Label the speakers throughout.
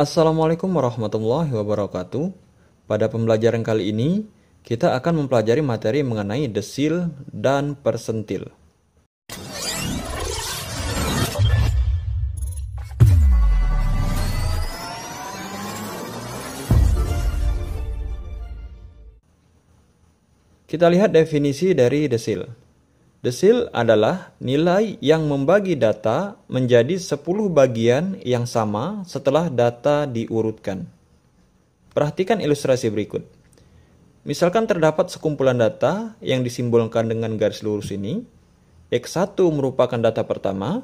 Speaker 1: Assalamualaikum warahmatullahi wabarakatuh. Pada pembelajaran kali ini, kita akan mempelajari materi mengenai desil dan persentil. Kita lihat definisi dari desil. Desil adalah nilai yang membagi data menjadi 10 bagian yang sama setelah data diurutkan. Perhatikan ilustrasi berikut. Misalkan terdapat sekumpulan data yang disimbolkan dengan garis lurus ini. X1 merupakan data pertama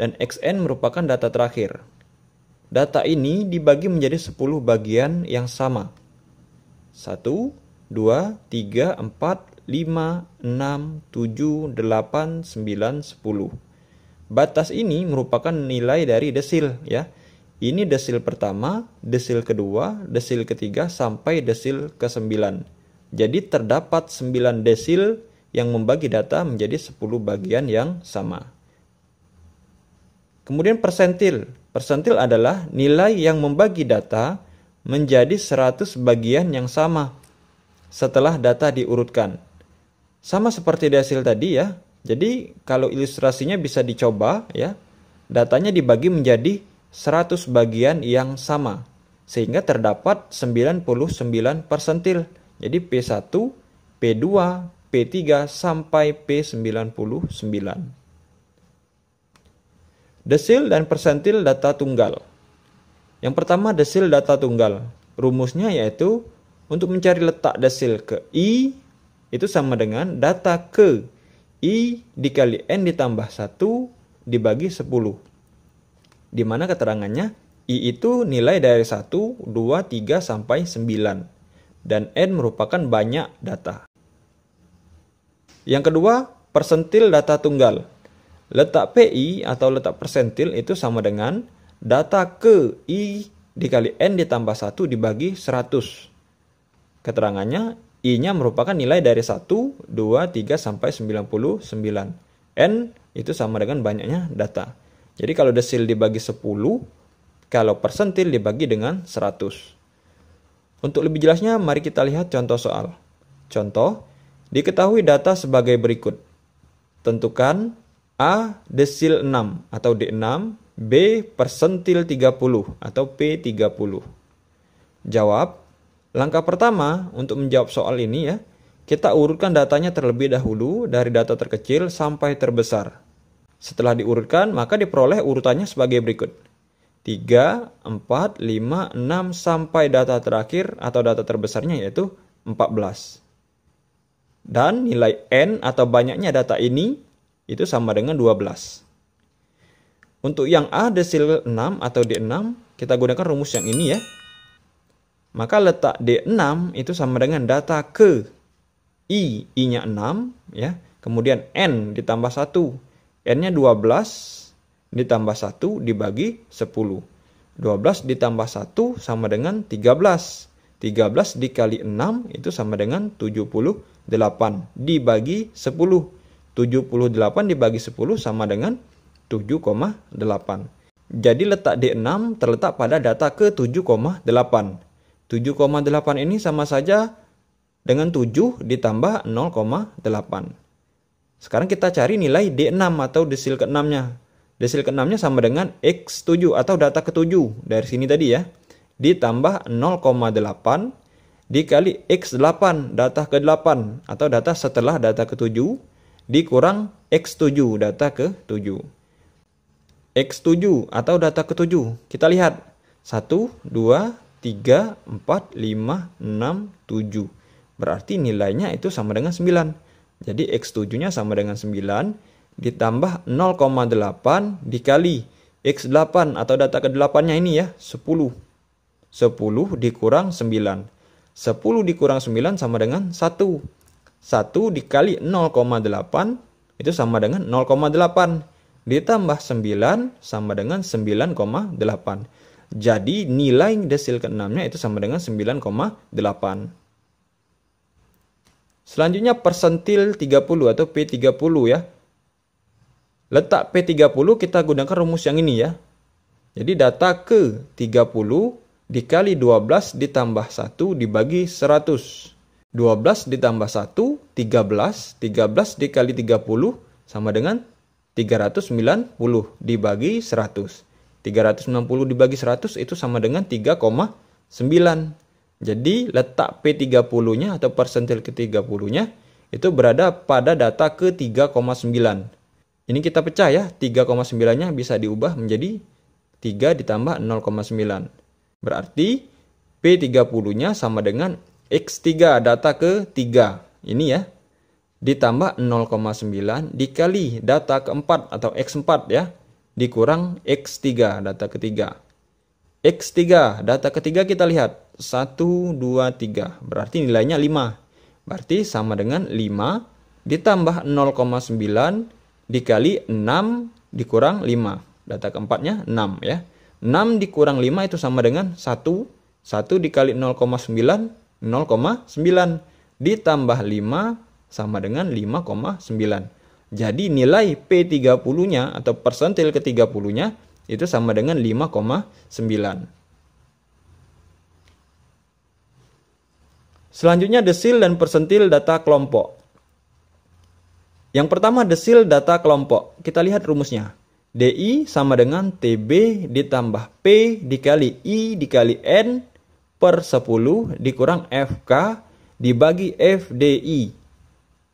Speaker 1: dan Xn merupakan data terakhir. Data ini dibagi menjadi 10 bagian yang sama. 1, 2, 3, 4, 5, 6, 7, 8, 9, 10. Batas ini merupakan nilai dari desil ya. Ini desil pertama, desil kedua, desil ketiga sampai desil ke-9. Jadi terdapat 9 desil yang membagi data menjadi 10 bagian yang sama. Kemudian persentil. Persentil adalah nilai yang membagi data menjadi 100 bagian yang sama setelah data diurutkan. Sama seperti di hasil tadi ya. Jadi kalau ilustrasinya bisa dicoba ya, datanya dibagi menjadi 100 bagian yang sama sehingga terdapat 99 persentil. Jadi P1, P2, P3 sampai P99. Desil dan persentil data tunggal. Yang pertama desil data tunggal. Rumusnya yaitu untuk mencari letak desil ke I itu sama dengan data ke I dikali N ditambah 1 dibagi 10. mana keterangannya I itu nilai dari 1, 2, 3, sampai 9. Dan N merupakan banyak data. Yang kedua, persentil data tunggal. Letak PI atau letak persentil itu sama dengan data ke I dikali N ditambah 1 dibagi 100. Keterangannya I-nya merupakan nilai dari 1, 2, 3 sampai 99. N itu sama dengan banyaknya data. Jadi kalau desil dibagi 10, kalau persentil dibagi dengan 100. Untuk lebih jelasnya, mari kita lihat contoh soal. Contoh, diketahui data sebagai berikut. Tentukan A desil 6 atau D6, B persentil 30 atau P30. Jawab, Langkah pertama untuk menjawab soal ini ya, kita urutkan datanya terlebih dahulu dari data terkecil sampai terbesar. Setelah diurutkan, maka diperoleh urutannya sebagai berikut. 3, 4, 5, 6 sampai data terakhir atau data terbesarnya yaitu 14. Dan nilai n atau banyaknya data ini itu sama dengan 12. Untuk yang A desil 6 atau D6, kita gunakan rumus yang ini ya. Maka letak D6 itu sama dengan data ke I, I-nya 6 ya. Kemudian N ditambah 1. N-nya 12 ditambah 1 dibagi 10. 12 ditambah 1 sama dengan 13. 13 dikali 6 itu sama dengan 78 dibagi 10. 78 dibagi 10 sama dengan 7,8. Jadi letak D6 terletak pada data ke 7,8. 7,8 ini sama saja dengan 7 ditambah 0,8. Sekarang kita cari nilai D6 atau desil ke-6-nya. Desil ke-6-nya sama dengan X7 atau data ke-7 dari sini tadi ya. Ditambah 0,8 dikali X8 data ke-8 atau data setelah data ke-7 dikurang X7 data ke-7. X7 atau data ke-7. Kita lihat. 1, 2, 3, 4, 5, 6, 7. Berarti nilainya itu sama dengan 9. Jadi X7-nya sama dengan 9 ditambah 0,8 dikali X8 atau data ke-8-nya ini ya, 10. 10 dikurang 9. 10 dikurang 9 sama dengan 1. 1 dikali 0,8 itu sama dengan 0,8. Ditambah 9 sama dengan 9,8. Jadi nilai desil keenamnya itu sama dengan 9,8. Selanjutnya persentil 30 atau P30 ya. Letak P30 kita gunakan rumus yang ini ya. Jadi data ke 30 dikali 12 ditambah 1 dibagi 100. 12 ditambah 1, 13. 13 dikali 30 sama dengan 390 dibagi 100. 360 dibagi 100 itu sama dengan 3,9. Jadi letak P30-nya atau persentil ke-30-nya itu berada pada data ke 3,9. Ini kita pecah ya, 3,9-nya bisa diubah menjadi 3 ditambah 0,9. Berarti P30-nya sama dengan X3 data ke 3. Ini ya. Ditambah 0,9 dikali data keempat atau X4 ya dikurang X3 data ketiga. X3 data ketiga kita lihat 1, 2, 3 berarti nilainya 5. Berarti sama dengan 5 ditambah 0,9 dikali 6 dikurang 5. Data keempatnya 6 ya. 6 dikurang 5 itu sama dengan 1. 1 dikali 0,9 0,9 ditambah 5 sama dengan 5,9. Jadi nilai P30-nya atau persentil ke-30-nya itu sama dengan 5,9. Selanjutnya desil dan persentil data kelompok. Yang pertama desil data kelompok. Kita lihat rumusnya. DI sama dengan TB ditambah P dikali I dikali N per 10 dikurang FK dibagi FDI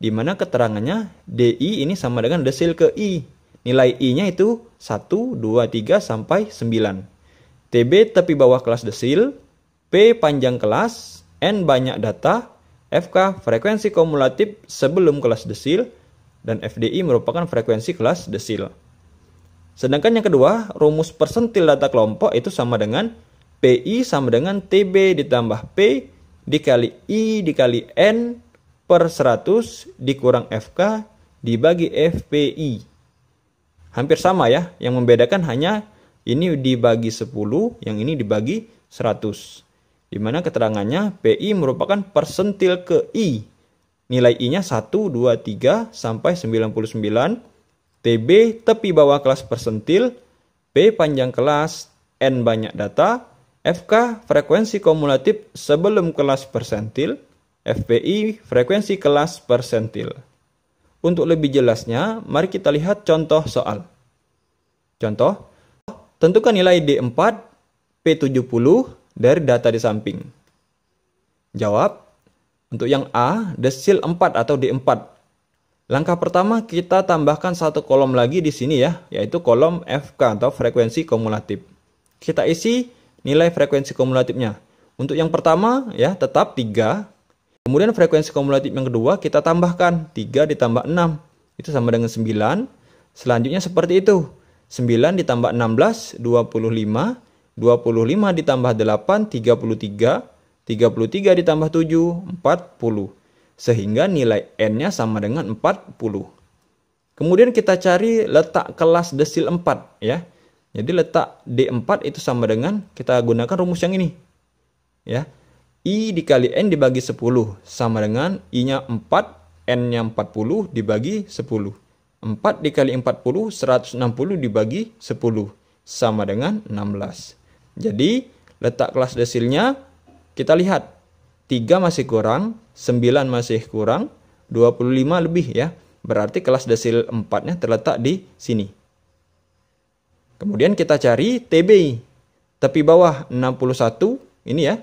Speaker 1: di mana keterangannya DI ini sama dengan desil ke I. Nilai I-nya itu 1, 2, 3, sampai 9. TB tepi bawah kelas desil, P panjang kelas, N banyak data, FK frekuensi kumulatif sebelum kelas desil, dan FDI merupakan frekuensi kelas desil. Sedangkan yang kedua, rumus persentil data kelompok itu sama dengan PI sama dengan TB ditambah P dikali I dikali N per 100 dikurang FK dibagi FPI. Hampir sama ya, yang membedakan hanya ini dibagi 10, yang ini dibagi 100. Dimana keterangannya PI merupakan persentil ke I. Nilai I-nya 1, 2, 3, sampai 99. TB tepi bawah kelas persentil. P panjang kelas, N banyak data. FK frekuensi kumulatif sebelum kelas persentil. FPI, frekuensi kelas persentil. Untuk lebih jelasnya, mari kita lihat contoh soal. Contoh, tentukan nilai D4 P70 dari data di samping. Jawab, untuk yang A, desil 4 atau D4. Langkah pertama kita tambahkan satu kolom lagi di sini ya, yaitu kolom FK atau frekuensi kumulatif. Kita isi nilai frekuensi kumulatifnya. Untuk yang pertama ya tetap 3, Kemudian frekuensi kumulatif yang kedua kita tambahkan 3 ditambah 6 itu sama dengan 9. Selanjutnya seperti itu. 9 ditambah 16 25, 25 ditambah 8 33, 33 ditambah 7 40. Sehingga nilai n-nya sama dengan 40. Kemudian kita cari letak kelas desil 4 ya. Jadi letak D4 itu sama dengan kita gunakan rumus yang ini. Ya, I dikali N dibagi 10 sama dengan I-nya 4, N-nya 40 dibagi 10. 4 dikali 40, 160 dibagi 10 sama dengan 16. Jadi letak kelas desilnya kita lihat 3 masih kurang, 9 masih kurang, 25 lebih ya. Berarti kelas desil 4-nya terletak di sini. Kemudian kita cari TBI. Tepi bawah 61 ini ya,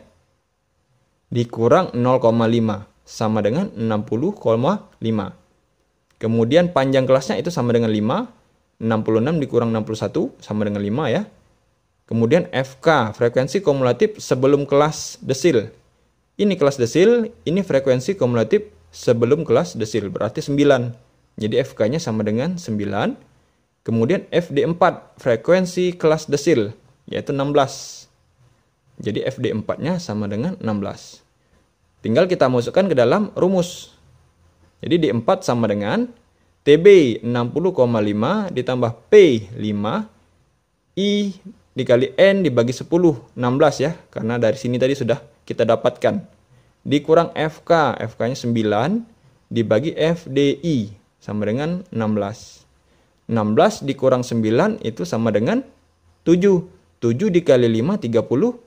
Speaker 1: dikurang 0,5 sama dengan 60,5. Kemudian panjang kelasnya itu sama dengan 5, 66 dikurang 61 sama dengan 5 ya. Kemudian FK, frekuensi kumulatif sebelum kelas desil. Ini kelas desil, ini frekuensi kumulatif sebelum kelas desil, berarti 9. Jadi FK-nya sama dengan 9. Kemudian FD4, frekuensi kelas desil, yaitu 16. Jadi FD4-nya sama dengan 16. Tinggal kita masukkan ke dalam rumus. Jadi D4 sama dengan TB 60,5 ditambah P 5 I dikali N dibagi 10 16 ya karena dari sini tadi sudah kita dapatkan dikurang FK FK nya 9 dibagi FDI sama dengan 16 16 dikurang 9 itu sama dengan 7 7 dikali 5 30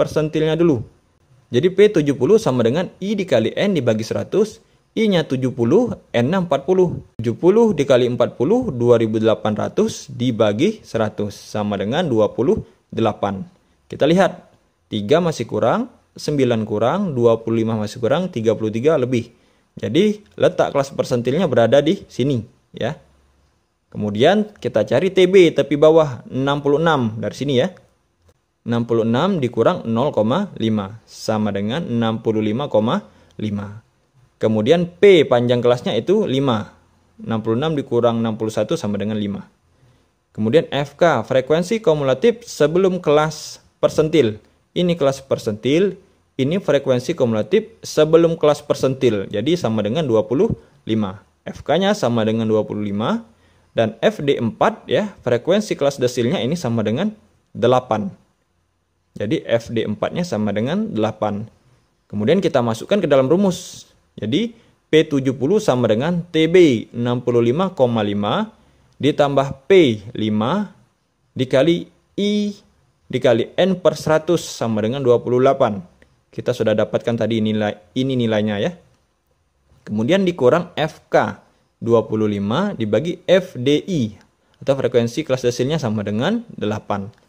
Speaker 1: persentilnya dulu. Jadi P70 sama dengan I dikali N dibagi 100, I-nya 70, N-nya 40. 70 dikali 40, 2800 dibagi 100, sama dengan 28. Kita lihat, 3 masih kurang, 9 kurang, 25 masih kurang, 33 lebih. Jadi letak kelas persentilnya berada di sini ya. Kemudian kita cari TB tepi bawah 66 dari sini ya. 66 dikurang 0,5 sama dengan 65,5. Kemudian P panjang kelasnya itu 5. 66 dikurang 61 sama dengan 5. Kemudian FK frekuensi kumulatif sebelum kelas persentil. Ini kelas persentil, ini frekuensi kumulatif sebelum kelas persentil. Jadi sama dengan 25. FK-nya sama dengan 25 dan FD4 ya, frekuensi kelas desilnya ini sama dengan 8. Jadi FD4-nya sama dengan 8. Kemudian kita masukkan ke dalam rumus. Jadi P70 sama dengan TB 65,5 ditambah P5 dikali I dikali N per 100 sama dengan 28. Kita sudah dapatkan tadi nilai ini nilainya ya. Kemudian dikurang FK 25 dibagi FDI atau frekuensi kelas desilnya sama dengan 8.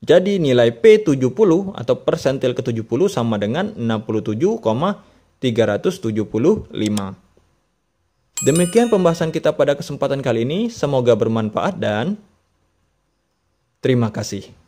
Speaker 1: Jadi nilai P70 atau persentil ke-70 sama dengan 67,375. Demikian pembahasan kita pada kesempatan kali ini. Semoga bermanfaat dan terima kasih.